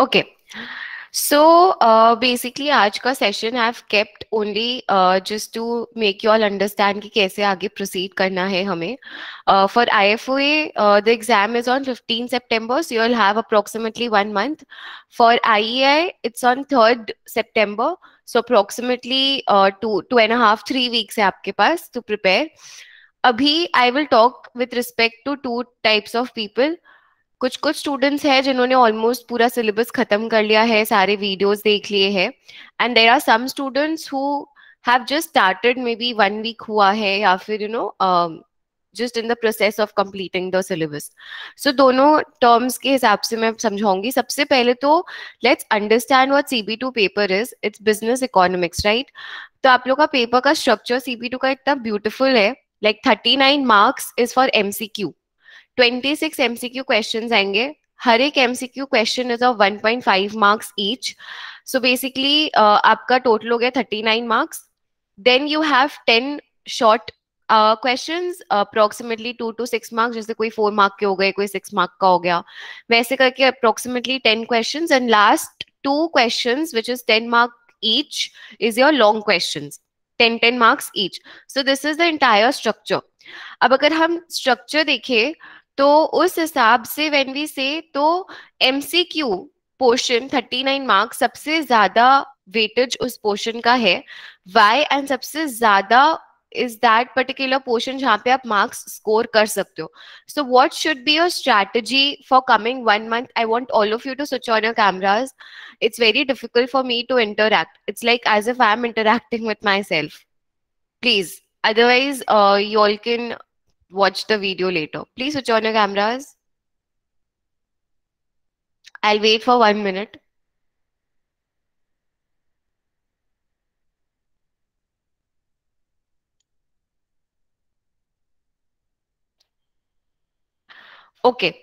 Okay so basically आज का session I have kept only just to make you all understand कि कैसे आगे प्रोसीड करना है हमें for I F O A the exam is on fifteen September so you'll have approximately one month for I E I it's on third September so approximately two two and half three weeks है आपके पास to prepare अभी I will talk with respect to two types of people कुछ कुछ students हैं जिन्होंने almost पूरा syllabus खत्म कर लिया है सारे वीडियोस देख लिए हैं and there are some students who have just started may be one week हुआ है या फिर you know just in the process of completing the syllabus so दोनों टर्म्स के हिसाब से मैं समझाऊंगी सबसे पहले तो let's understand C CB two paper is it's business economics right तो आप लोग का पेपर का स्ट्रक्चर सीबी टू का इतना ब्यूटिफुल है like thirty nine marks is for MCQ twenty six MCQ question आएंगे हर एक MCQ question is of one point five marks each so basically आपका टोटल हो गया thirty nine marks then you have ten short question approximately two to six marks जैसे कोई four mark के हो गए कोई सिक्स मार्क का हो गया वैसे करके approximately ten question and last two question which is ten mark each is your long question ten ten marks each so this is the entire structure अब अगर हम स्ट्रक्चर देखें तो उस हिसाब से वेन वी से तो MCQ portion thirty nine marks सबसे ज्यादा वेटेज उस पोर्शन का है वाई एंड सबसे ज्यादा इज दैट पर्टिकुलर पोर्शन जहां पे आप मार्क्स स्कोर कर सकते हो so what should be your strategy for coming one month I want all of you to switch on your cameras it's very difficult for me to interact it's like as if I am interacting with myself please otherwise you all can watch the video later. Please switch on your cameras. I'll wait for one minute. Okay.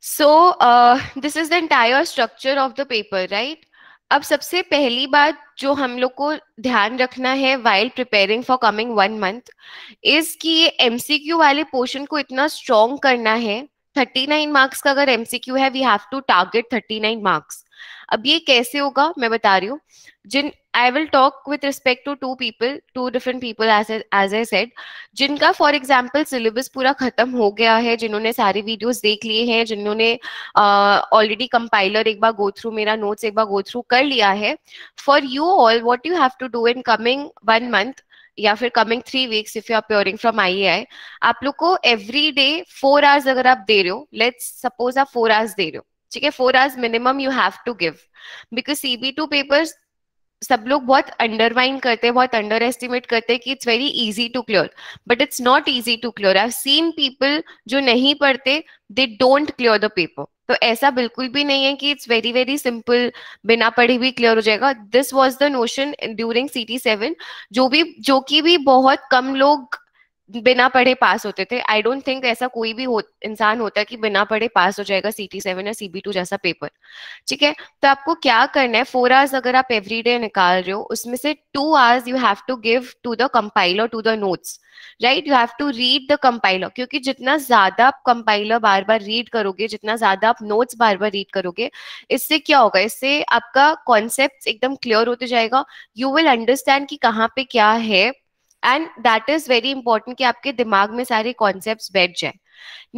So uh, this is the entire structure of the paper, right? अब सबसे पहली बात जो हम लोग को ध्यान रखना है while preparing for coming one month is कि ये एमसीक्यू वाले पोर्शन को इतना स्ट्रॉन्ग करना है थर्टी नाइन मार्क्स का अगर एमसीक्यू है we have to target thirty nine marks अब ये कैसे होगा मैं बता रही हूँ जिन I will talk with respect to two people two different people as I said जिनका फॉर एग्जाम्पल सिलेबस पूरा खत्म हो गया है जिन्होंने सारे वीडियोज देख लिए हैं जिन्होंने ऑलरेडी कंपाइलर एक बार गो थ्रू मेरा नोट्स एक बार गो थ्रू कर लिया है for you all what you have to do in coming one month या फिर coming three weeks if you appearing from I I आप लोग को एवरी डे फोर आवर्स अगर आप दे रहे हो लेट्स सपोज आप फोर आवर्स दे रहे हो ठीक है four hours minimum you have to give because CB two paper सब लोग बहुत अंडरवाइन करते हैं बहुत अंडर एस्टिमेट करते हैं कि it's very easy to clear but it's not easy to clear I seen people जो नहीं पढ़ते they don't clear the paper तो ऐसा बिल्कुल भी नहीं है कि इट्स वेरी वेरी सिंपल बिना पढ़े भी क्लियर हो जाएगा this was the notion during C T seven जो भी जो कि भी बहुत कम लोग बिना पढ़े पास होते थे आई डोंट थिंक ऐसा कोई भी हो, इंसान होता है कि बिना पढ़े पास हो जाएगा सी टी सेवन या सी बी टू जैसा पेपर ठीक है तो आपको क्या करना है फोर आवर्स अगर आप एवरी डे निकाल रहे हो उसमें से two hours you have to give to the compiler to the notes right you have to read the compiler क्योंकि जितना ज्यादा आप कंपाइलर बार बार रीड करोगे जितना ज्यादा आप नोट्स बार बार रीड करोगे इससे क्या होगा इससे आपका कॉन्सेप्ट एकदम क्लियर होते जाएगा यू विल अंडरस्टैंड कि कहाँ पे क्या है and that is very important कि आपके दिमाग में सारे कॉन्सेप्ट बैठ जाए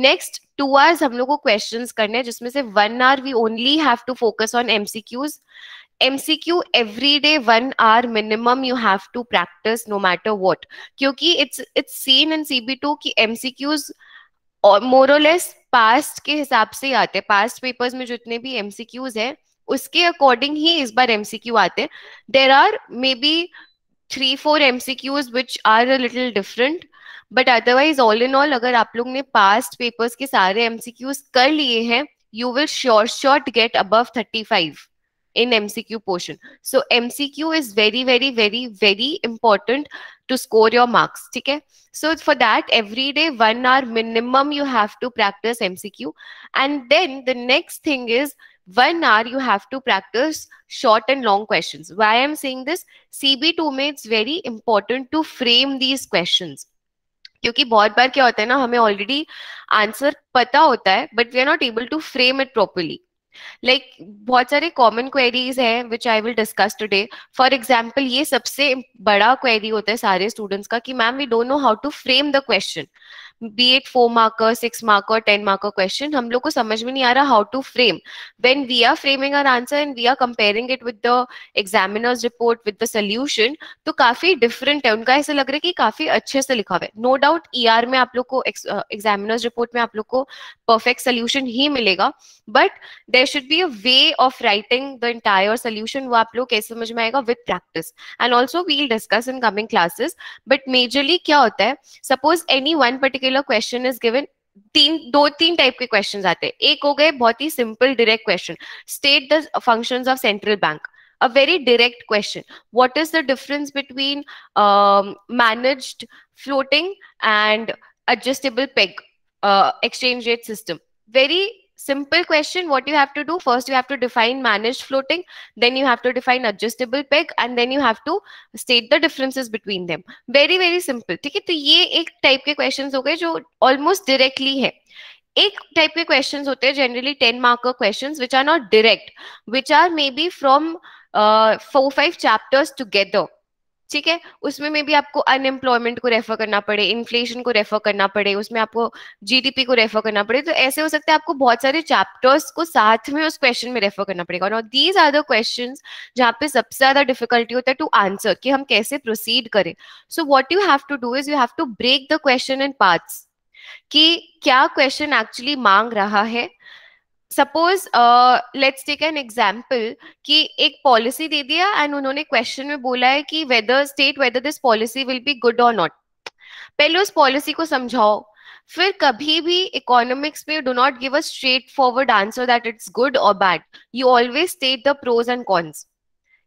नेक्स्ट टू आवर्स हम लोग को क्वेश्चन करने जिसमें से one hour we only have to focus on MCQs MCQ every day one hour minimum you have to practice no matter what क्योंकि it's it's seen in B two की MCQs more less past के हिसाब से आते हैं past papers में जितने भी एमसीक्यूज है उसके अकॉर्डिंग ही इस बार एमसीक्यू आते हैं there are maybe three four M C Qs which are a little different but otherwise all in all अगर आप लोग ने पास्ट पेपर्स के सारे एम सी क्यूज कर लिए हैं you will sure sure get above thirty five in M C Q portion so M C Q is very very very very important to score your marks ठीक है so for that every day one hour minimum you have to practice M C Q and then the next thing is one hour you have to practice short and long question why I am saying this B to में it's very important to frame these question क्योंकि बहुत बार क्या होता है ना हमें already answer पता होता है but we are not able to frame it properly like बहुत सारे कॉमन क्वेरीज हैं which I will discuss today for example ये सबसे बड़ा क्वेरी होता है सारे स्टूडेंट्स का कि ma'am we don't know how to frame the question be it four marker six marker ten marker question हम लोग को समझ में नहीं आ रहा how to frame when we are framing our answer and we are comparing it with the examiner's report with the solution तो काफी डिफरेंट है उनका ऐसा लग रहा है कि काफी अच्छे से लिखा हुआ है नो डाउट ई आर में आप लोग को एग्जामिनर्स रिपोर्ट uh, में आप लोग को परफेक्ट सोल्यूशन ही मिलेगा but there should be a way of writing the entire solution वो आप लोग कैसे समझ में आएगा with practice and also we'll discuss in coming classes but majorly क्या होता है suppose any one particular particular question is given तीन दो तीन टाइप के क्वेश्चन आते हैं एक हो गए बहुत ही simple direct question state the functions of central bank a very direct question what is the difference between um, managed floating and adjustable peg uh, exchange rate system very simple question what you have to do first you have to define managed floating then you have to define adjustable peg and then you have to state the differences between them very very simple theek hai to ye ek type ke questions ho gaye jo almost directly hai ek type ke questions hote हैं generally 10 marker questions which are not direct which are maybe from uh, four five chapters together ठीक है उसमें में भी आपको unemployment को refer करना पड़े इन्फ्लेशन को रेफर करना पड़े उसमें आपको जीडीपी को रेफर करना पड़े तो ऐसे हो सकता है आपको बहुत सारे चैप्टर्स को साथ में उस क्वेश्चन में रेफर करना पड़ेगा और दीज आर द क्वेश्चन जहाँ पे सबसे ज्यादा डिफिकल्टी होता है टू आंसर कि हम कैसे प्रोसीड करें so what you have to do is you have to break the question in parts कि क्या क्वेश्चन एक्चुअली मांग रहा है suppose let's take an example कि एक पॉलिसी दे दिया एंड उन्होंने क्वेश्चन में बोला है कि whether state whether this policy will be good और नॉट पहले उस पॉलिसी को समझाओ फिर कभी भी इकोनॉमिक्स में do not give a straightforward answer that it's good और bad you always state the pros and cons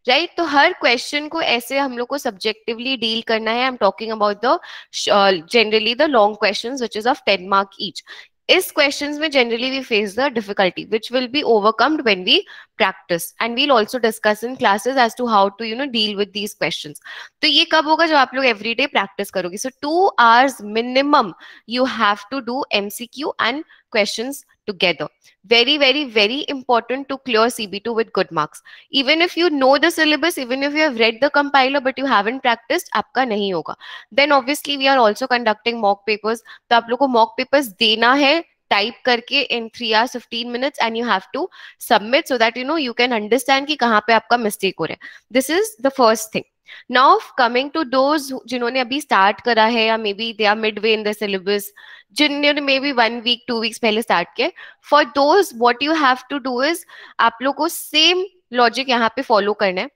right तो हर क्वेश्चन को ऐसे हम लोग को सब्जेक्टिवली डील करना है I am talking about the generally the long question which is of ten mark each इस क्वेश्चन में generally we face the difficulty which will be overcome when we practice and we'll also discuss in classes as to how to you know deal with these question तो ये कब होगा जब आप लोग every day practice करोगे so two hours minimum you have to do M C Q and questions together. Very, very, very important to clear CB2 with good marks. Even if you know the syllabus, even if you have read the compiler but you haven't practiced, aapka nahi hoga Then obviously we are also conducting mock papers. to aap लोग को mock papers dena hai type करके in three hours fifteen minutes and you have to submit so that you know you can understand कि कहाँ पे आपका mistake हो रहा है this is the first thing now coming to those जिन्होंने अभी स्टार्ट करा है या may be they are mid way in the syllabus जिन्होंने may B one week two weeks पहले स्टार्ट किए for those what you have to do is आप लोग को सेम लॉजिक यहाँ पे फॉलो करना है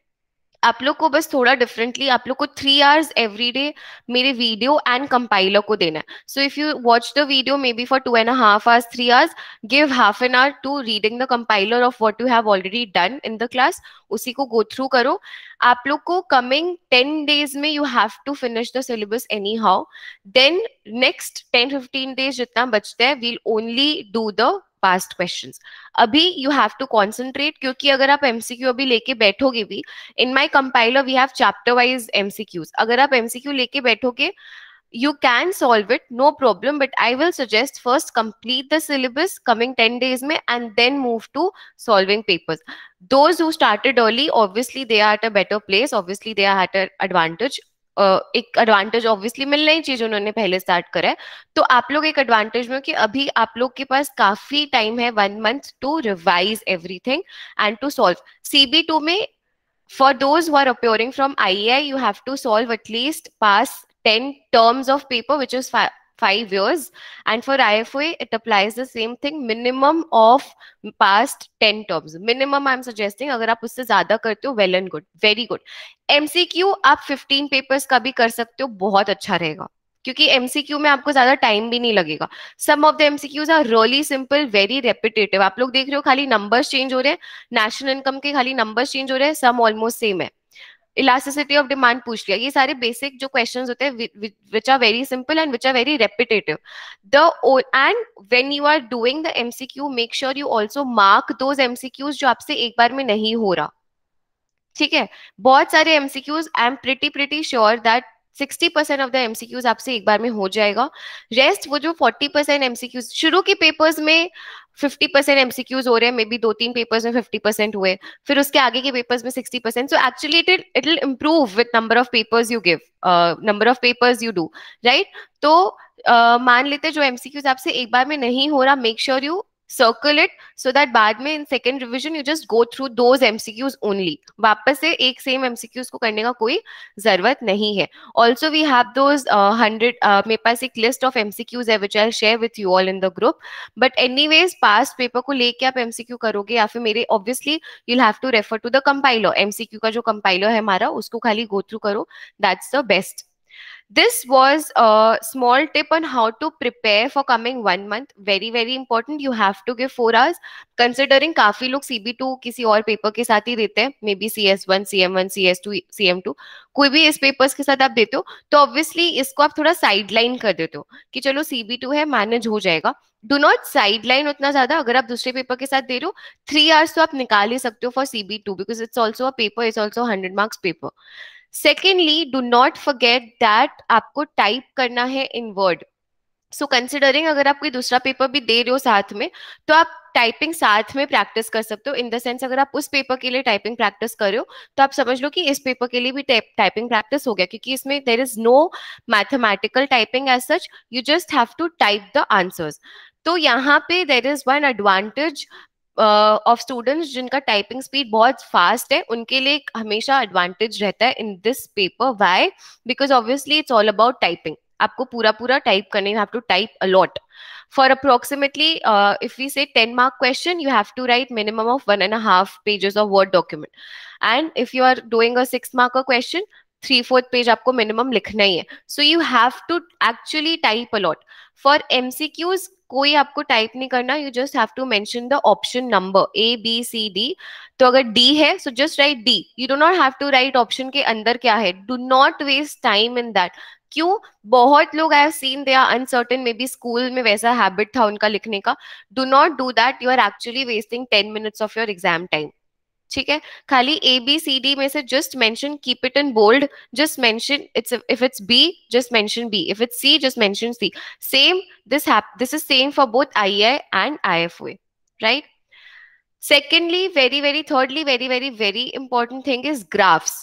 आप लोग को बस थोड़ा डिफरेंटली आप लोग को थ्री आवर्स एवरी डे मेरे वीडियो एंड कंपाइलर को देना है so if you watch the video maybe for two and half hours three hours give half an hour to reading the compiler of what you have already done in the class उसी को go through करो आप लोग को coming ten days में you have to finish the syllabus anyhow then next ten fifteen days जितना बचता है we'll only do the past question अभी यू हैव टू कॉन्सेंट्रेट क्योंकि अगर आप एमसीक्यू अभी लेके बैठोगे भी in my compiler we have chapter wise MCQs अगर आप एमसीक्यू लेके बैठोगे you can solve it no problem but i will suggest first complete the syllabus coming 10 days may and then move to solving papers those who started early obviously they are at a better place obviously they are at an advantage एक advantage obviously मिलना ही चीज उन्होंने पहले start करा है तो आप लोग एक एडवांटेज में कि अभी आप लोग के पास काफी टाइम है one month to revise everything and to solve CB two में for those who are appearing from I you have to solve at least past ten terms of paper which is five years. And for IFA, it applies the same thing, minimum of past 10 terms. Minimum I'm suggesting, agar aap usse zyada karte ho, well and good, very good. MCQ aap 15 papers ka bhi kar sakte ho, बहुत अच्छा rahega. क्योंकि MCQ में आपको ज्यादा time भी नहीं लगेगा some of the MCQs are really simple very repetitive आप लोग देख रहे हो खाली नंबर्स चेंज हो रहे हैं नेशनल इनकम के खाली नंबर्स चेंज हो रहे हैं सम ऑलमोस्ट सेम है इलास्टिसिटी ऑफ डिमांड पूछ लिया ये सारे बेसिक जो क्वेश्चन होते हैं which are very simple and which are very repetitive the end when you are doing the MCQ make sure you also mark those MCQs जो आपसे एक बार में नहीं हो रहा ठीक है बहुत सारे MCQs I am pretty pretty sure that 60% of the MCQs आपसे एक बार में हो जाएगा रेस्ट वो जो 40% एमसीक्यूज शुरू के पेपर्स में फिफ्टी परसेंट एमसीक्यूज हो रहे हैं मे बी दो तीन पेपर्स में फिफ्टी परसेंट हुए फिर उसके आगे के पेपर्स में sixty percent so actually it it will improve with number of papers you give number of papers you do right तो uh, मान लेते जो एमसीक्यूज आपसे एक बार में नहीं हो रहा make sure you circle it so that बाद में in second revision you just go through those MCQs only वापस से एक सेम एमसीक्यूज को करने का कोई जरूरत नहीं है also we have those hundred मेरे पास एक लिस्ट ऑफ एमसीक्यूज है which I share with you all in the group but anyways past paper को लेके आप एमसीक्यू करोगे या फिर मेरे obviously you'll have to refer to the compiler MCQ का जो कंपाइलर है हमारा उसको खाली गो थ्रू करो that's the best this was a small tip on how to prepare for coming one month very very important you have to give 4 hours considering काफी लोग CB2 किसी और पेपर के साथ ही देते हैं maybe C S one C M one C S two C M two कोई भी इस पेपर्स के साथ आप देते हो तो ऑब्वियसली इसको आप थोड़ा साइड लाइन कर देते हो कि चलो सीबी टू है मैनेज हो जाएगा डू नॉट साइड लाइन उतना ज्यादा अगर आप दूसरे पेपर के साथ दे रहे हो थ्री आवर्स तो आप निकाल ही सकते हो for CB two because it's also a paper it's also hundred marks paper secondly do not forget that आपको टाइप करना है इन वर्ड सो कंसिडरिंग अगर आप कोई दूसरा पेपर भी दे रहे हो साथ में तो आप टाइपिंग साथ में प्रैक्टिस कर सकते हो इन द सेंस अगर आप उस पेपर के लिए टाइपिंग प्रैक्टिस कर रहे हो तो आप समझ लो कि इस पेपर के लिए भी टाइपिंग प्रैक्टिस हो गया क्योंकि इसमें there is no mathematical typing as such you just have to type the answers तो यहाँ पे there is one advantage of student students जिनका टाइपिंग स्पीड बहुत फास्ट है उनके लिए हमेशा एडवांटेज रहता है in this paper why because obviously it's all about typing आपको पूरा पूरा टाइप करने you have to type a lot for approximately if you say ten mark question you have to write minimum of one and half pages of word document and if you are doing are doing a six three fourth page आपको minimum लिखना ही है so you have to actually type a lot for M C Qs कोई आपको टाइप नहीं करना you just have to mention the option number A B C D तो अगर डी है so just write D you do not have to right option के अंदर क्या है do not waste time in that क्यों बहुत लोग I have seen they are uncertain maybe school में वैसा हैबिट था उनका लिखने का do not do that you are actually wasting ten minutes of your exam time ठीक है खाली ए बी सी डी में से just mention keep it in bold just mention it's if it's B just mention B if it's C just mention C same this this is same for both I I and I F O right secondly very very thirdly very very very important thing is graphs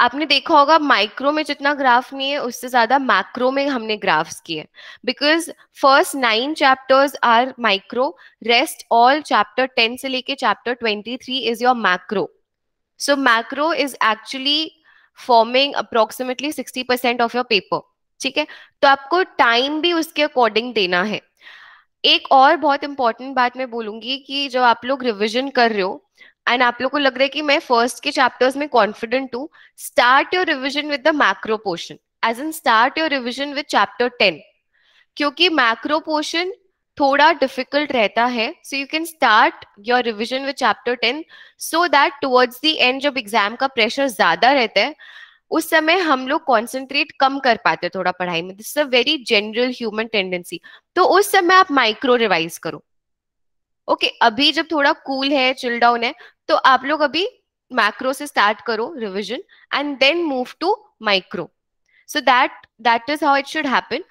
आपने देखा होगा micro में जितना graph नहीं है उससे ज्यादा macro में हमने ग्राफ्स किए because first nine chapters are micro rest all chapter ten से लेके chapter twenty three is your macro so macro is actually forming approximately sixty percent of your paper ठीक है तो आपको टाइम भी उसके अकॉर्डिंग देना है एक और बहुत इंपॉर्टेंट बात मैं बोलूंगी कि जब आप लोग रिविजन कर रहे हो एंड आप लोग को लग रहा है कि मैं फर्स्ट के चैप्टर्स में कॉन्फिडेंट हूँ start your revision with the macro portion as an start your revision with chapter ten क्योंकि मैक्रो पोर्शन थोड़ा डिफिकल्ट रहता है so you can start your revision with chapter ten so that towards the end जब exam का pressure ज्यादा रहता है उस समय हम लोग कॉन्सेंट्रेट कम कर पाते थोड़ा पढ़ाई में this a very general human tendency तो उस समय आप माइक्रो रिवाइज करो ओके okay, अभी जब थोड़ा कूल cool है चिल डाउन है तो आप लोग अभी मैक्रो से स्टार्ट करो revision and then move to micro so that that is how it should happen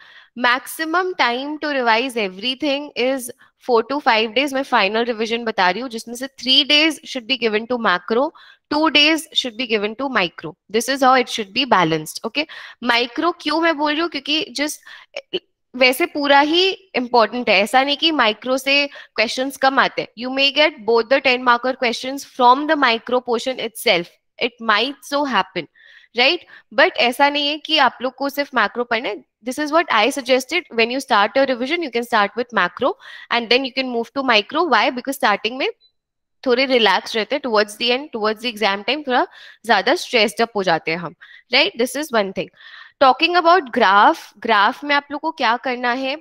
maximum time to revise everything is four to five days मैं फाइनल रिविजन बता रही हूँ जिसमें से three days should be given to macro two days should be given to micro this is how it should be balanced okay micro क्यों मैं बोल रही हूँ क्योंकि जस्ट वैसे पूरा ही इंपॉर्टेंट है ऐसा नहीं कि माइक्रो से क्वेश्चंस कम आते हैं you may get both the ten marker questions from the micro portion itself it might so happen right but ऐसा नहीं है कि आप लोग को सिर्फ मैक्रो पढ़ना है this is what I suggested when you start a revision you can start with macro and then you can move to micro why because starting में थोड़े रिलैक्स रहते हैं towards the end towards the exam time थोड़ा ज्यादा stressed up हो जाते हैं हम right this is one thing talking about graph graph में आप लोग को क्या करना है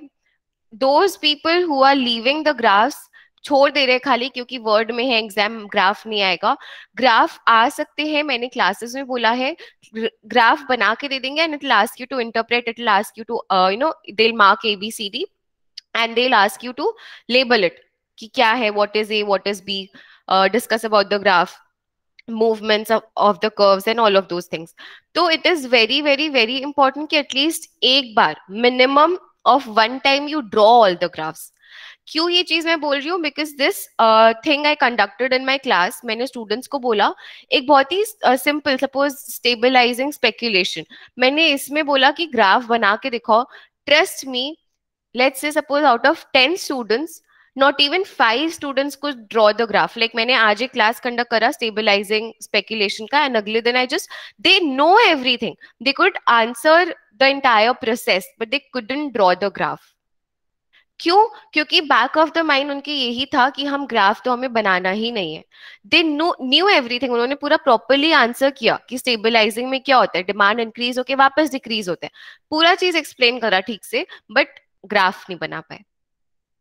those people who are leaving the graphs छोड़ दे रहे खाली क्योंकि वर्ड में है एग्जाम ग्राफ नहीं आएगा ग्राफ आ सकते हैं मैंने क्लासेस में बोला है ग्राफ बना के दे देंगे and it ask you to interpret it ask you to you know they mark A B C D and they ask you to label it कि क्या है what is A what is B discuss about the graph movements of, of the curves and all of those things so it is very very very important ki at least ek bar minimum of one time you draw all the graphs क्यों ये चीज मैं बोल रही हूँ because this thing I conducted in my class मैंने students को बोला एक बहुत ही सिंपल सपोज स्टेबलाइजिंग स्पेक्यूलेशन मैंने इसमें बोला कि ग्राफ बना के दिखाओ trust me let's say suppose out of ten students not even five students को ड्रॉ द ग्राफ लाइक मैंने आज एक क्लास कंडक्ट करा स्टेबिलाईजिंग स्पेकुलेशन का एंड अगले दिन I just they know everything they could answer the entire process but they couldn't draw the graph क्यों क्योंकि बैक ऑफ द माइंड उनके यही था कि हम ग्राफ तो हमें बनाना ही नहीं है दे नो न्यू एवरीथिंग उन्होंने पूरा प्रॉपरली आंसर किया कि स्टेबलाइजिंग में क्या होता है डिमांड इंक्रीज होके वापस डिक्रीज होता है पूरा चीज एक्सप्लेन करा ठीक से बट ग्राफ नहीं बना पाए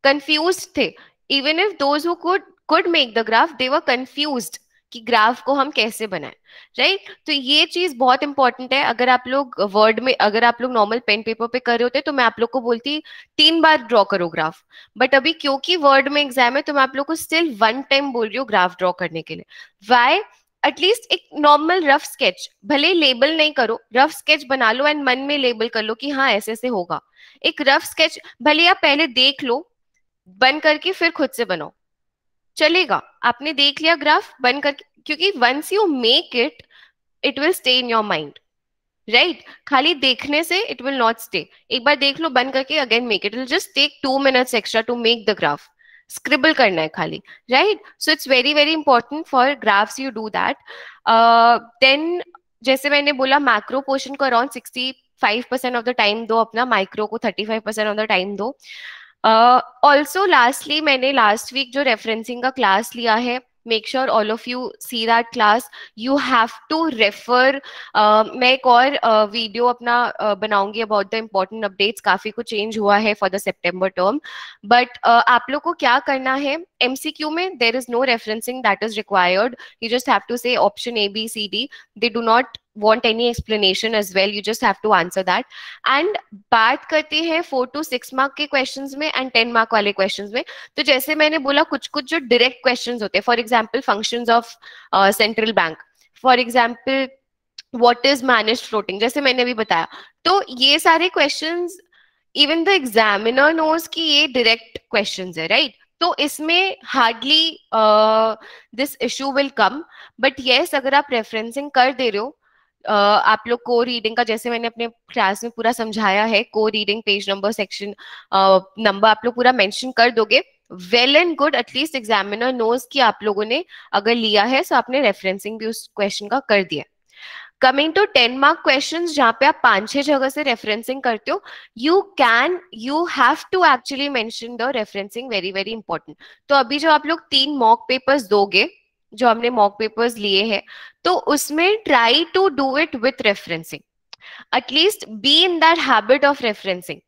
कंफ्यूज थे even if those who could could make the graph they were confuse कि ग्राफ को हम कैसे बनाए राइट right? तो ये चीज बहुत इंपॉर्टेंट है अगर आप लोग वर्ड में अगर आप लोग नॉर्मल पेन पेपर पे कर रहे होते तो मैं आप लोग को बोलती तीन बार ड्रॉ करो ग्राफ बट अभी क्योंकि वर्ड में एग्जाम है तो मैं आप लोग को स्टिल वन टाइम बोल रही हूँ ग्राफ ड्रॉ करने के लिए वाई एटलीस्ट एक नॉर्मल रफ स्केच भले लेबल नहीं करो रफ स्केच बना लो एंड मन में लेबल कर लो कि हाँ ऐसे ऐसे होगा एक रफ स्केच भले आप पहले देख लो बन करके फिर खुद से बनाओ चलेगा आपने देख लिया ग्राफ बन करके क्योंकि once you make it it will stay in your mind right खाली देखने से इट विल नॉट स्टे एक बार देख लो बन करके again make it will just take two minutes extra to make the graph scribble करना है खाली right so it's very very important for graphs you do that then जैसे मैंने बोला मैक्रो पोर्शन को around sixty five percent of the time दो अपना micro को thirty five percent of the time दो ऑल्सो लास्टली मैंने लास्ट वीक जो रेफरेंसिंग का क्लास लिया है make sure all of you see that class you have to refer मैं एक और वीडियो uh, अपना uh, बनाऊंगी अबाउट द इम्पोर्टेंट अपडेट्स काफी कुछ चेंज हुआ है for the September term but आप लोग को क्या करना है एम सी क्यू में there is no referencing that is required you just have to say option A B C D they do not want any explanation as well you just have to answer that and बात करते हैं four two six mark के question में and ten mark वाले question में तो जैसे मैंने बोला कुछ कुछ जो डायरेक्ट क्वेश्चन होते हैं for example function of central bank for example what is manage floating जैसे मैंने अभी बताया तो ये सारे question even the examiner knows कि ये डायरेक्ट क्वेश्चन है राइट right? तो इसमें hardly this issue will come but yes अगर आप रेफरेंसिंग कर दे रहे हो आप लोग को रीडिंग का जैसे मैंने अपने क्लास में पूरा समझाया है को reading page number section number आप लोग पूरा मेंशन कर दोगे well and good at least examiner knows कि आप लोगों ने अगर लिया है सो तो आपने रेफरेंसिंग भी उस क्वेश्चन का कर दिया coming to ten mark question जहाँ पे आप पांच छह जगह से रेफरेंसिंग करते हो you can you have to actually mention the referencing very very important तो अभी जो आप लोग तीन मॉक पेपर्स दोगे जो हमने मॉक पेपर्स लिए हैं तो उसमें try to do it with referencing at least be in that habit of referencing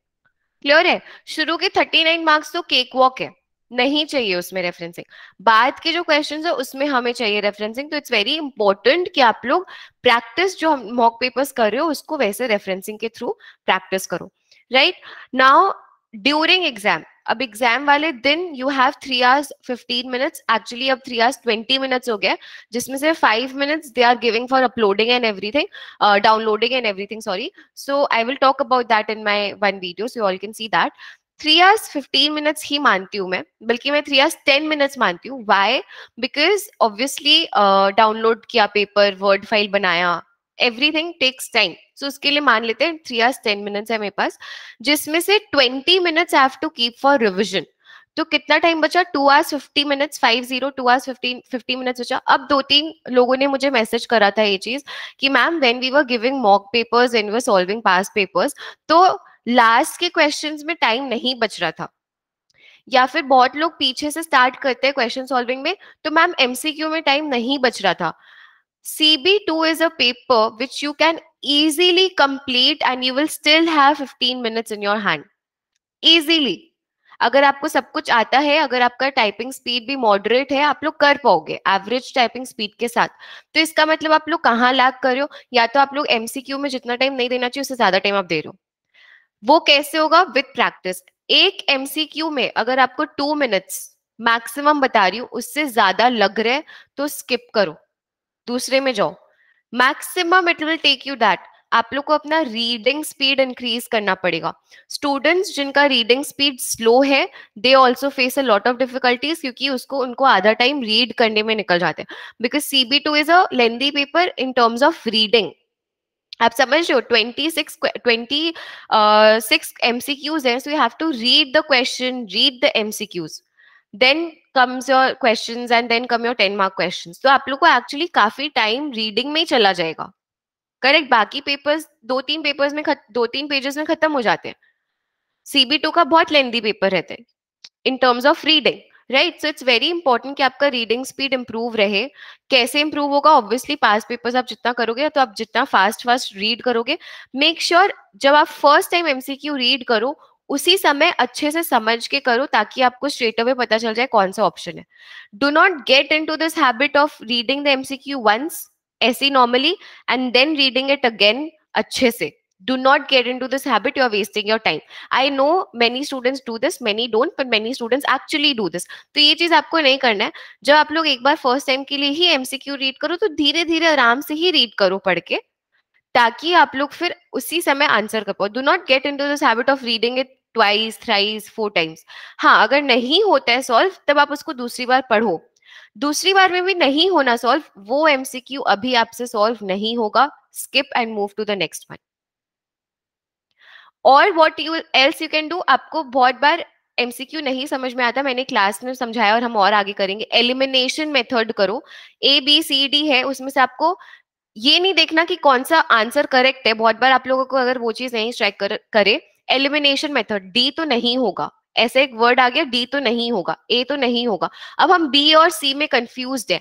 clear है शुरू के 39 मार्क्स तो केक वॉक है नहीं चाहिए उसमें रेफरेंसिंग बाद के जो क्वेश्चन है उसमें हमें चाहिए रेफरेंसिंग तो इट्स वेरी इंपॉर्टेंट कि आप लोग प्रैक्टिस जो हम मॉक पेपर्स कर रहे हो उसको वैसे रेफरेंसिंग के थ्रू प्रैक्टिस करो राइट नाउ ड्यूरिंग एग्जाम अब एग्जाम वाले दिन you have three hours fifteen minutes actually अब थ्री आवर्स ट्वेंटी मिनट्स हो गया जिसमें से five minutes they are giving for uploading and everything downloading and everything sorry so I will talk about that in my one video so all can see that three hours fifteen minutes ही मानती हूँ मैं बल्कि मैं three hours ten minutes मानती हूँ why because obviously download किया paper word file बनाया एवरीथिंग टेक्स टाइम सो उसके लिए मान लेते हैं थ्री आवर्स टेन मिनट्स है मेरे पास जिसमें से twenty minutes have to keep for revision तो कितना टाइम बचा two hours fifty minutes five zero two hours fifteen fifty minutes बचा अब दो तीन लोगों ने मुझे मैसेज करा था ये चीज कि ma'am when we were giving mock papers and were solving past papers तो लास्ट के क्वेश्चंस में टाइम नहीं बच रहा था या फिर बहुत लोग पीछे से स्टार्ट करते हैं क्वेश्चन सॉल्विंग में तो मैम एमसीक्यू में टाइम नहीं बच रहा था CB2 is a paper which you can easily complete and you will still have 15 minutes in your hand. Easily. अगर आपको सब कुछ आता है अगर आपका टाइपिंग स्पीड भी मॉडरेट है आप लोग कर पाओगे एवरेज टाइपिंग स्पीड के साथ तो इसका मतलब आप लोग कहाँ लाग कर रहे हो या तो आप लोग एमसीक्यू में जितना टाइम नहीं देना चाहिए उससे ज्यादा टाइम आप दे रहे हो वो कैसे होगा विथ प्रैक्टिस एक एमसीक्यू में अगर आपको टू मिनट्स मैक्सिमम बता रही हूँ उससे ज्यादा लग रहे तो स्किप करो दूसरे में जाओ maximum it will take you that आप लोग को अपना रीडिंग स्पीड इंक्रीज करना पड़ेगा स्टूडेंट्स जिनका रीडिंग स्पीड स्लो है they also face a lot of difficulties क्योंकि उसको उनको आधा टाइम रीड करने में निकल जाते हैं because C B two is a lengthy paper in terms of reading आप समझ रहे हो twenty six twenty six M C Qs है have to read the question read the M C Qs then comes your question and then come your ten mark question तो आप लोग को actually काफी टाइम रीडिंग में ही चला जाएगा correct बाकी पेपर्स दो तीन पेपर्स में दो तीन पेजेस में खत्म हो जाते हैं सीबी टू का बहुत लेंदी पेपर रहता है in terms of reading right so it's very important कि आपका रीडिंग स्पीड इंप्रूव रहे कैसे इंप्रूव होगा ऑब्वियसली पास पेपर्स आप जितना करोगे तो आप जितना फास्ट फास्ट रीड करोगे मेक श्योर sure, जब आप फर्स्ट टाइम एमसीक्यू रीड करो उसी समय अच्छे से समझ के करो ताकि आपको स्ट्रेट अवे पता चल जाए कौन सा ऑप्शन है do not get in to this habit of reading the MCQ once ऐसी normally and then reading it again अच्छे से do not get into this habit you are wasting your time i know many students do this many don't but many students actually do this तो ये चीज आपको नहीं करना है जब आप लोग एक बार फर्स्ट टाइम के लिए ही एमसीक्यू रीड करो तो धीरे धीरे आराम से ही रीड करो पढ़ के ताकि आप लोग फिर उसी समय आंसर कर पाओ do not get in to this habit of reading it twice thrice four times हाँ अगर नहीं होता है सॉल्व तब आप उसको दूसरी बार पढ़ो दूसरी बार में भी नहीं होना सॉल्व वो एमसीक्यू अभी आपसे सॉल्व नहीं होगा skip and move to the next one और what you else you can do आपको बहुत बार एमसीक्यू नहीं समझ में आता मैंने क्लास में समझाया और हम और आगे करेंगे एलिमिनेशन मेथड करो ए बी सी डी है उसमें से आपको ये नहीं देखना कि कौन सा आंसर करेक्ट है बहुत बार आप लोगों को अगर वो चीज नहीं स्ट्राइक कर, करे एलिमिनेशन मेथड डी तो नहीं होगा ऐसा एक वर्ड आ गया डी तो नहीं होगा ए तो नहीं होगा अब हम बी और सी में कंफ्यूज है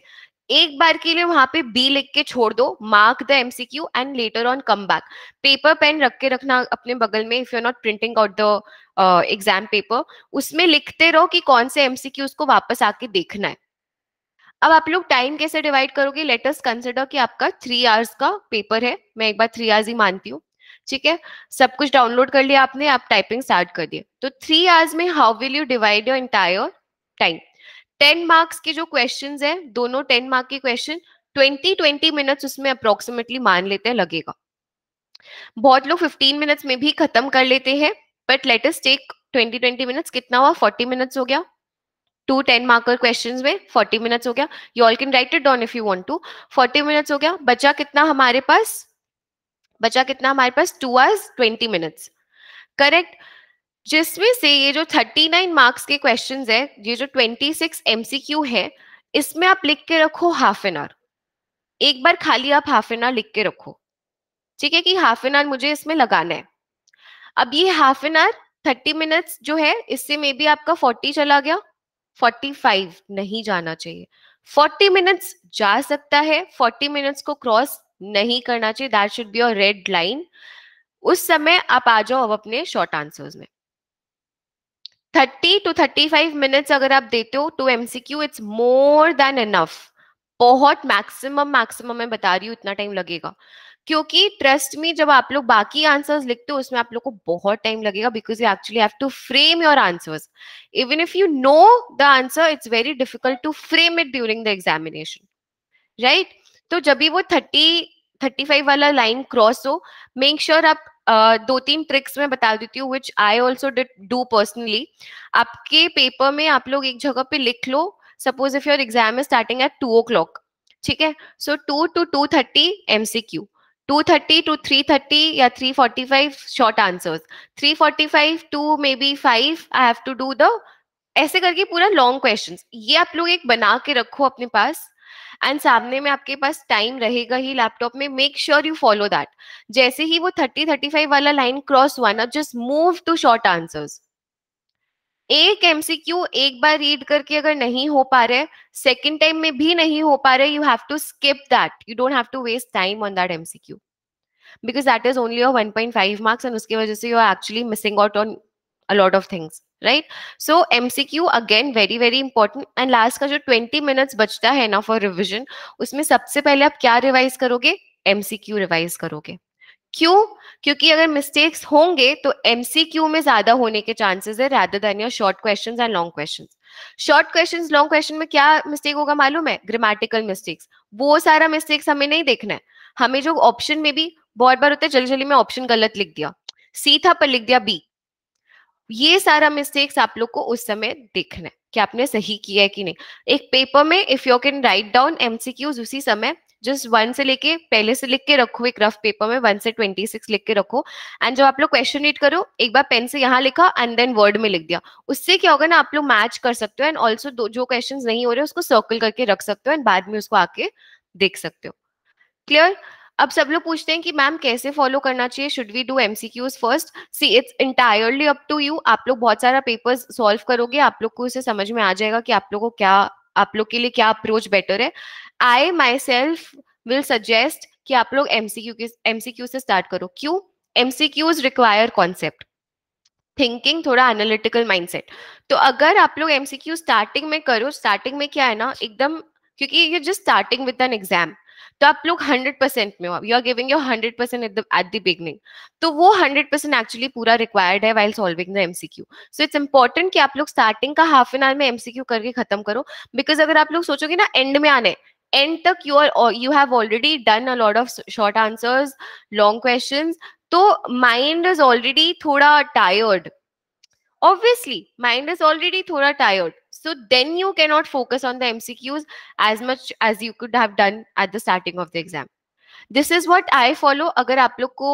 एक बार के लिए वहां पे बी लिख के छोड़ दो mark the MCQ and later on come back paper pen रख के रखना अपने बगल में if you not printing out the exam paper उसमें लिखते रहो कि कौन से एमसीक्यू उसको वापस आके देखना है अब आप लोग टाइम कैसे डिवाइड करोगे लेटर्स कंसिडर कि आपका थ्री आवर्स का पेपर है मैं एक बार थ्री आवर्स ही मानती हूँ ठीक है सब कुछ डाउनलोड कर लिया आपने आप टाइपिंग स्टार्ट कर दिए तो थ्री आवर्स में how will you divide your entire time ten marks के जो क्वेश्चन है दोनों टेन मार्क के क्वेश्चन ट्वेंटी ट्वेंटी मिनट्स उसमें अप्रोक्सीमेटली मान लेते हैं लगेगा बहुत लोग फिफ्टीन मिनट्स में भी खत्म कर लेते हैं but latest take twenty twenty minutes कितना हुआ फोर्टी मिनट्स हो गया टू टेन मार्कर क्वेश्चन में फोर्टी मिनट्स हो गया you all can write it down if you want to forty minutes हो गया बचा कितना हमारे पास बचा कितना हमारे पास two hours twenty minutes correct जिसमें से ये जो थर्टी नाइन मार्क्स के क्वेश्चन है ये जो twenty six M C Q है इसमें आप लिख के रखो हाफ एन आवर एक बार खाली आप हाफ एन आवर लिख के रखो ठीक है कि हाफ एन आवर मुझे इसमें लगाना है अब ये half an hour thirty minutes जो है इससे मे बी आपका फोर्टी चला गया 45 नहीं जाना चाहिए 40 मिनट्स जा सकता है 40 मिनट्स को क्रॉस नहीं करना चाहिए that should be your red line उस समय आप आ जाओ अब अपने शॉर्ट आंसर्स में 30 टू 35 मिनट्स अगर आप देते हो to MCQ it's more than enough बहुत मैक्सिमम मैक्सिमम मैं बता रही हूँ इतना टाइम लगेगा क्योंकि ट्रस्ट में जब आप लोग बाकी आंसर्स लिखते हो उसमें आप लोग को बहुत टाइम लगेगा because you actually have to frame your answers even if you know the answer it's very difficult to frame it during the examination right तो जब भी वो थर्टी थर्टी फाइव वाला लाइन क्रॉस हो मेक श्योर आप Uh, दो तीन tricks में बता देती हूँ which I also do personally आपके पेपर में आप लोग एक जगह पे लिख लो suppose if your exam is starting at two o'clock ठीक है so two two two thirty क्यू 230 to 330 answer 345 forty five 345 maybe five I have to do the ऐसे करके पूरा लॉन्ग क्वेश्चन ये आप लोग एक बना के रखो अपने पास एंड सामने में आपके पास टाइम रहेगा ही लैपटॉप में make sure you follow that जैसे ही वो थर्टी थर्टी फाइव वाला लाइन क्रॉस हुआ ना just move to short answers एक एमसीक्यू एक बार रीड करके अगर नहीं हो पा रहे सेकेंड टाइम में भी नहीं हो पा रहे you have to skip that you don't have to waste time on that MCQ because that is only your five marks and उसकी वजह से you are actually missing out on a lot of things right so MCQ again very very important and last का जो twenty minutes बचता है ना for revision उसमें सबसे पहले आप क्या रिवाइज करोगे एमसीक्यू रिवाइज करोगे क्यों क्योंकि अगर मिस्टेक्स होंगे तो एमसीक्यू में ज्यादा होने के चांसेस है rather than your short questions and long questions short questions long question में क्या मिस्टेक होगा मालूम है ग्रामेटिकल मिस्टेक्स वो सारा मिस्टेक्स हमें नहीं देखना है हमें जो ऑप्शन में भी बहुत बार होता है जल्दी जल्दी में ऑप्शन गलत लिख दिया सी था पर लिख दिया बी ये सारा मिस्टेक्स आप लोग को उस समय देखना है कि आपने सही किया है कि नहीं एक पेपर में if you can write down MCQs उसी समय जस्ट वन से लेके पहले से लिख के रखो एक रफ पेपर में वन से ट्वेंटी सिक्स लिख के रखो एंड जब आप लोग क्वेश्चन रीड करो एक बार पेन से यहाँ लिखा एंड देन वर्ड में लिख दिया उससे क्या होगा ना आप लोग मैच कर सकते हो एंड ऑल्सो जो क्वेश्चन नहीं हो रहे उसको सर्कल करके रख सकते हो एंड बाद में उसको आके देख सकते हो क्लियर अब सब लोग पूछते हैं कि मैम कैसे फॉलो करना चाहिए should we do MCQs first see it's entirely up to you आप लोग बहुत सारा पेपर्स सॉल्व करोगे आप लोग को उसे समझ में आ जाएगा कि आप लोग को क्या आप लोग के लिए क्या अप्रोच बेटर है I myself will suggest कि आप लोग एमसीक्यू एमसीक्यू से स्टार्ट करो क्यों एमसीक्यूज रिक्वायर कॉन्सेप्ट थिंकिंग थोड़ा एनालिटिकल माइंडसेट तो अगर आप लोग एमसीक्यू स्टार्टिंग में करो स्टार्टिंग में क्या है ना एकदम क्योंकि you just starting with an exam तो आप लोग हंड्रेड परसेंट में हो you are giving your hundred percent at the beginning तो वो हंड्रेड परसेंट एक्चुअली पूरा रिक्वायर्ड है while solving the MCQ so it's important कि आप लोग स्टार्टिंग का हाफ एन आवर में एमसीक्यू करके खत्म करो बिकॉज अगर आप लोग सोचोगे ना एंड में आने एंड तक you are you have already done a lot of short answers long question तो माइंड इज ऑलरेडी थोड़ा tired obviously mind is already thora tired so then you cannot focus on the MCQs as much as you could have done at the starting of the exam this is what I follow अगर आप लोग को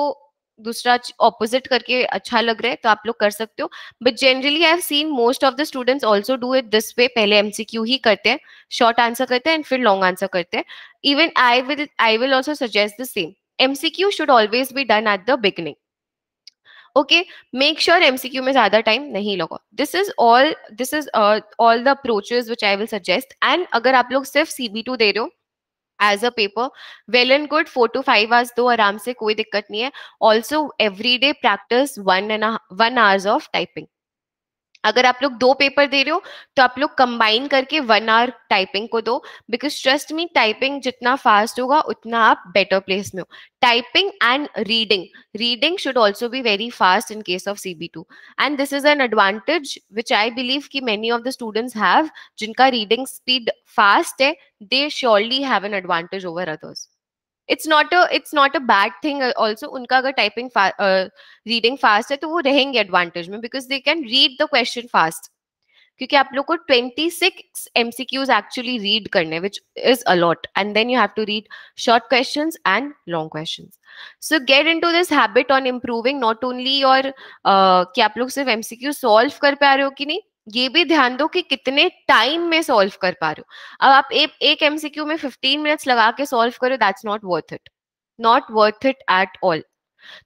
दूसरा opposite करके अच्छा लग रहा है तो आप लोग कर सकते हो but generally I have seen most of the students also do it this way पहले एमसीक्यू ही करते हैं शॉर्ट आंसर करते हैं एंड फिर लॉन्ग आंसर करते हैं even I will I will also suggest the same MCQ should always be done at the beginning okay make sure MCQ में ज्यादा टाइम नहीं लगा this is all this is all the approaches which I will suggest and अगर आप लोग सिर्फ CB two दे रहे हो as a paper well and good four to five hours दो आराम से कोई दिक्कत नहीं है also every day practice one and one hours of typing अगर आप लोग दो पेपर दे रहे हो तो आप लोग कंबाइन करके वन आवर टाइपिंग को दो बिकॉज ट्रस्ट मी टाइपिंग जितना फास्ट होगा उतना आप बेटर प्लेस में हो typing and reading reading should also be very fast in case of C B two and this is an advantage which I believe कि many of the students have जिनका reading speed fast है they surely have an advantage over others it's not a it's not a bad thing also उनका अगर typing reading fast है तो वो रहेंगे advantage में because they can read the question fast क्योंकि आप लोग को twenty six M C Qs actually read करने which is a lot and then you have to read short question and long question so get in to this habit on improving not only और कि आप लोग सिर्फ M C Q solve कर पा रहे हो कि नहीं ये भी ध्यान दो कि कितने टाइम में सॉल्व कर पा रहे हो अब आप ए, एक एमसीक्यू में 15 मिनट्स लगा के सॉल्व करो that's not worth it not worth it at all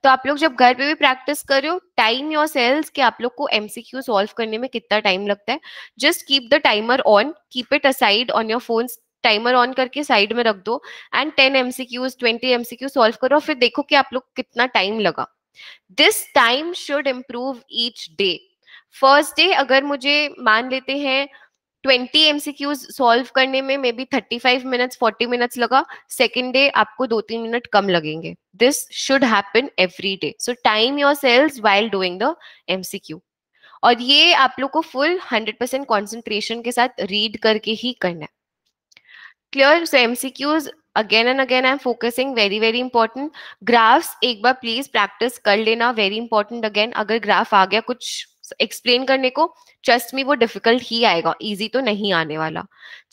तो आप लोग जब घर पे भी प्रैक्टिस कर रहे हो टाइम योर सेल्स कि आप लोग को एमसीक्यू सॉल्व करने में कितना टाइम लगता है just keep the timer on keep it aside on your phone timer on करके साइड में रख दो and ten MCQs twenty MCQ solve करो फिर देखो कि आप लोग कितना टाइम लगा this time should improve each day first day अगर मुझे मान लेते हैं ट्वेंटी एमसीक्यूज सॉल्व करने में maybe thirty five minutes forty minutes लगा सेकेंड डे आपको दो तीन मिनट कम लगेंगे this should happen every day so time yourselves while doing the MCQ और ये आप लोग को फुल हंड्रेड परसेंट कॉन्सेंट्रेशन के साथ रीड करके ही करना है clear so MCQs again and again I am focusing very very important graphs एक बार प्लीज प्रैक्टिस कर लेना वेरी इंपॉर्टेंट अगेन अगर ग्राफ आ गया कुछ एक्सप्लेन करने को ट्रस्ट में वो डिफिकल्ट ही आएगा इजी तो नहीं आने वाला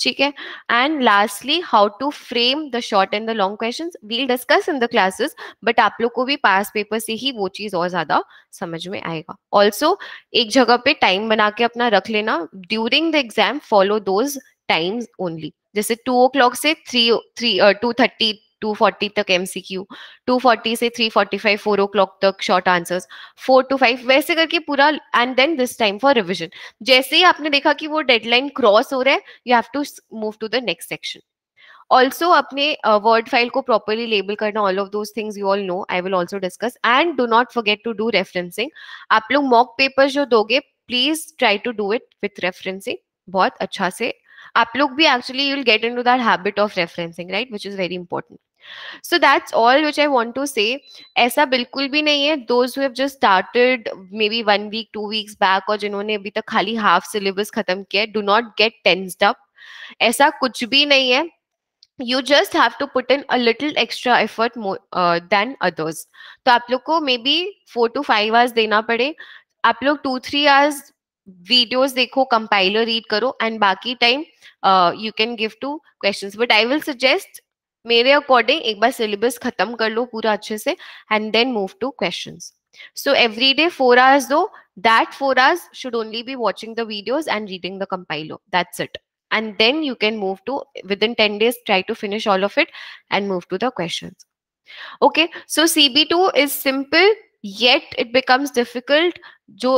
ठीक है and lastly how to frame the short and the long question we'll discuss in the classes but आप लोग को भी पास पेपर से ही वो चीज और ज्यादा समझ में आएगा ऑल्सो एक जगह पे टाइम बना के अपना रख लेना during the exam follow those times only जैसे टू ओ क्लॉक से थ्री थ्री टू थर्टी 240 तक एमसीक्यू 240 से 345 फोर ओ क्लॉक तक short answers four to five वैसे करके पूरा and then this time for revision जैसे ही आपने देखा कि वो डेडलाइन क्रॉस हो रहा है you have to move to the next section also अपने वर्ड फाइल को प्रॉपरली लेबल करना all of those things you all know I will also discuss and do not forget to do referencing आप लोग mock paper जो दोगे please try to do it with referencing बहुत अच्छा से आप लोग भी actually you will get in into that habit of referencing right which is very important so that's all which I want to say ऐसा बिल्कुल भी नहीं है those who just started may be one week two weeks back और जिन्होंने अभी तक खाली हाफ सिलेबस खत्म किया है do not get tensed up ऐसा कुछ भी नहीं है you just have to put in a little extra effort then others तो आप लोग को maybe four to five hours देना पड़े आप लोग टू थ्री आवर्स वीडियोस देखो कंपाइलर रीड करो एंड बाकी time you can give to question but I will suggest मेरे अकॉर्डिंग एक बार सिलेबस खत्म कर लो पूरा अच्छे से and then move to question so every day four hours दो that four hours should only be watching the videos and reading the compiler that's it and then you can move to within 10 days try to finish all of it and move to the questions okay so cb2 is simple yet it becomes difficult jo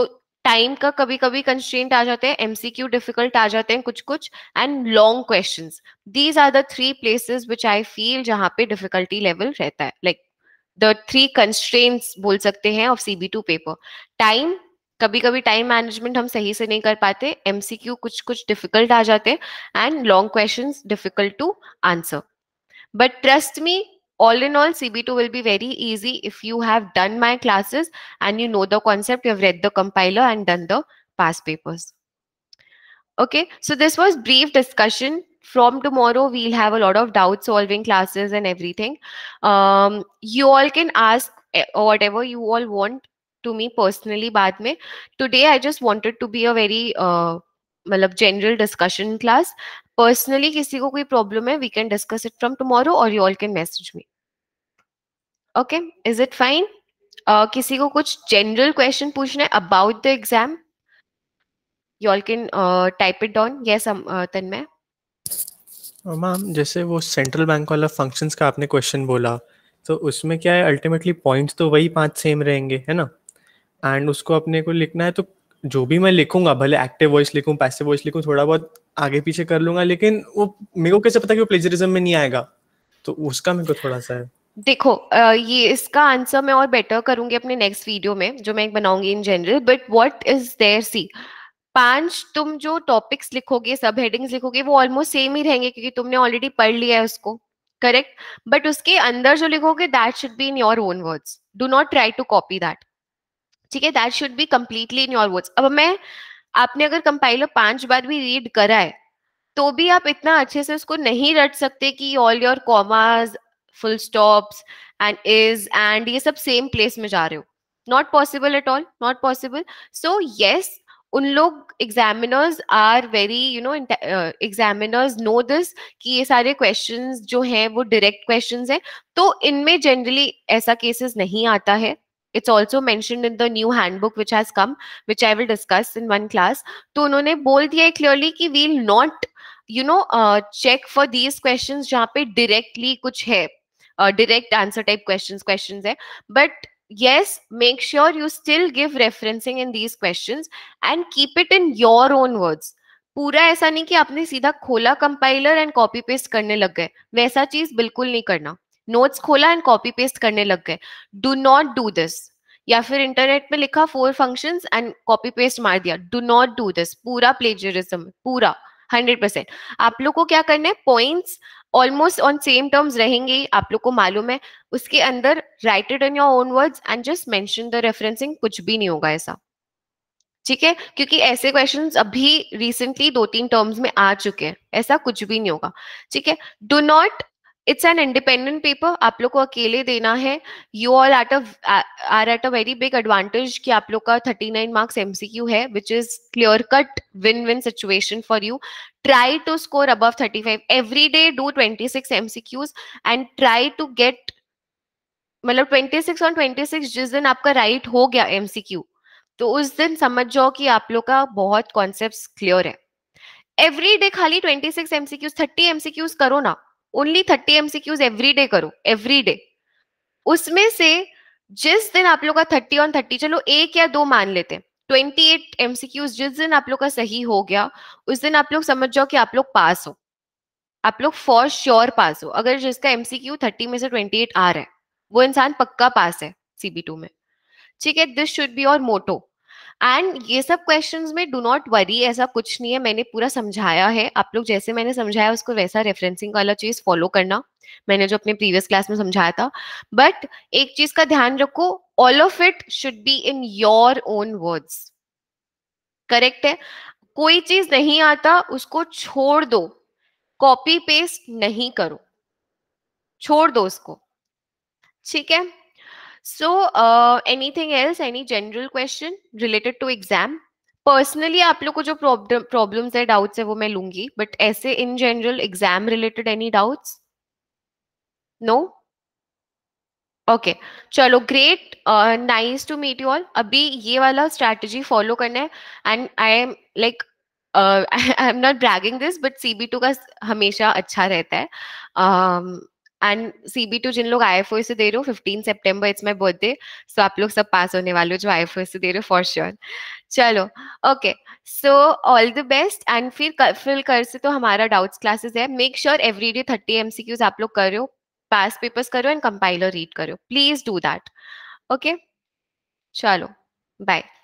time का कभी कभी constraint आ जाते हैं MCQ difficult आ जाते हैं कुछ कुछ and long question these are the three places which I feel जहाँ पे डिफिकल्टी लेवल रहता है लाइक द थ्री कंस्ट्रेंट्स बोल सकते हैं of CB two paper time कभी कभी टाइम मैनेजमेंट हम सही से नहीं कर पाते एमसीक्यू कुछ कुछ डिफिकल्ट आ जाते हैं and long question difficult to answer but trust me all in all cb2 will be very easy if you have done my classes and you know the concept you have read the compiler and done the past papers okay so this was brief discussion from tomorrow we'll have a lot of doubt solving classes and everything um, you all can ask eh, whatever you all want to me personally baad mein. today i just wanted to be a very uh, general discussion class. Personally, personally किसी को कोई problem है we can discuss it from tomorrow और you all can message okay is it fine किसी को कुछ general question पूछना है about the exam you all can type it down yes Tanmay ma'am जैसे वो सेंट्रल बैंक वाला फंक्शंस का आपने क्वेश्चन बोला तो उसमें क्या है अल्टीमेटली पॉइंट्स तो वही पांच सेम रहेंगे है ना एंड उसको अपने को लिखना है तो जो भी मैं लिखूंगा भले एक्टिव वॉइस लिखूं पैसिव वॉइस लिखूं थोड़ा बहुत आगे पीछे कर लूंगा लेकिन वो मेरे को कैसे पता कि वो प्लेजरिज्म में नहीं आएगा तो उसका मेरे को थोड़ा सा है देखो ये इसका आंसर मैं और बेटर करूंगी अपने नेक्स्ट वीडियो में जो मैं बनाऊंगी in general but what is there C पांच तुम जो टॉपिक्स लिखोगे सब हेडिंग्स लिखोगे वो ऑलमोस्ट सेम ही रहेंगे क्योंकि तुमने ऑलरेडी पढ़ लिया है उसको करेक्ट बट उसके अंदर जो लिखोगे that should be in your own words do not try to copy that ठीक है that should be completely in your words अब मैं आपने अगर कंपाइलर पांच बार भी रीड करा है तो भी आप इतना अच्छे से उसको नहीं रट सकते कि all your commas full stops and is and ये सब सेम प्लेस में जा रहे हो not possible at all not possible so yes उन लोग examiners are very you know examiners know this कि ये सारे क्वेश्चंस जो हैं वो डायरेक्ट क्वेश्चंस हैं तो इनमें जनरली ऐसा केसेस नहीं आता है it's also mentioned in the new handbook which has come which I will discuss in one class तो उन्होंने बोल दिया है क्लियरली कि we'll not you know check for these question जहाँ पे डिरेक्टली कुछ है direct answer type question question है but yes make sure you still give referencing in these question and keep it in your own words पूरा ऐसा नहीं कि आपने सीधा खोला कंपाइलर एंड कॉपी पेस्ट करने लग गए वैसा चीज बिल्कुल नहीं करना नोट्स खोला एंड कॉपी पेस्ट करने लग गए डू नॉट डू दिस या फिर इंटरनेट पे लिखा four function and copy paste मार दिया डू नॉट डू दिस पूरा प्लेजरिज्म पूरा हंड्रेड परसेंट आप लोग को क्या करना है points almost on same terms रहेंगे आप लोग को मालूम है उसके अंदर write it in your own words and just mention the referencing कुछ भी नहीं होगा ऐसा ठीक है क्योंकि ऐसे क्वेश्चन अभी रिसेंटली दो तीन टर्म्स में आ चुके हैं ऐसा कुछ भी नहीं होगा ठीक है do not it's an independent paper आप लोग को अकेले देना है you all at are at a very big advantage कि आप लोग का 39 मार्क्स एम सी क्यू है which is clear cut win win situation for you try to score above five every day do twenty six M C Qs and try to get मतलब twenty six on twenty six जिस दिन आपका right हो गया M C Q तो उस दिन समझ जाओ कि आप लोग का बहुत कॉन्सेप्ट क्लियर है एवरी डे खाली twenty six M thirty M C MCQs करो ना only thirty MCQs every day करो एवरी डे उसमें से जिस दिन आप लोग का थर्टी ऑन थर्टी चलो एक या दो मान लेते हैं ट्वेंटी एट एमसीक्यूज जिस दिन आप लोग का सही हो गया उस दिन आप लोग समझ जाओ कि आप लोग पास हो आप लोग फॉर श्योर पास हो अगर जिसका एमसीक्यू थर्टी में से ट्वेंटी एट आ रहा है वो इंसान पक्का पास है सीबी टू में ठीक है दिस शुड बी और मोटो एंड ये सब क्वेश्चन में डू नॉट वरी ऐसा कुछ नहीं है मैंने पूरा समझाया है आप लोग जैसे मैंने समझाया उसको वैसा रेफरेंसिंग वाला चीज फॉलो करना मैंने जो अपने प्रीवियस क्लास में समझाया था बट एक चीज का ध्यान रखो all of it should be in your own words correct है कोई चीज नहीं आता उसको छोड़ दो कॉपी पेस्ट नहीं करो छोड़ दो उसको ठीक है so uh, anything else any general question related to exam personally आप लोग को जो प्रॉब्लम प्रॉब्लम्स है डाउट्स है वो मैं लूंगी बट ऐसे in general exam related any doubts no okay चलो great nice to meet you all अभी ये वाला स्ट्रैटेजी फॉलो करना है and I am like I am not bragging this but CB two का हमेशा अच्छा रहता है um, and C B two जिन लोग आई एफ ओ से दे रहे हो fifteen September it's my birthday so आप लोग सब पास होने वाले हो जो आई एफ ओ से दे रहे हो फॉर श्योर चलो okay so all the best and फिर फिल कर से तो हमारा डाउट्स क्लासेस है make sure every day thirty M C Qs आप लोग करो पास पेपर्स करो एंड कंपाइलर रीड करो प्लीज डू दैट ओके चलो बाय